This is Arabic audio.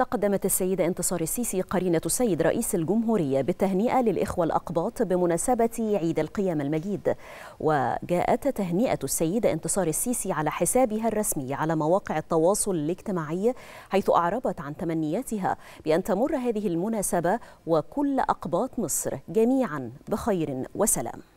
تقدمت السيدة انتصار السيسي قرينة السيد رئيس الجمهورية بالتهنئة للإخوة الأقباط بمناسبة عيد القيامة المجيد وجاءت تهنئة السيدة انتصار السيسي على حسابها الرسمي على مواقع التواصل الاجتماعي حيث أعربت عن تمنياتها بأن تمر هذه المناسبة وكل أقباط مصر جميعا بخير وسلام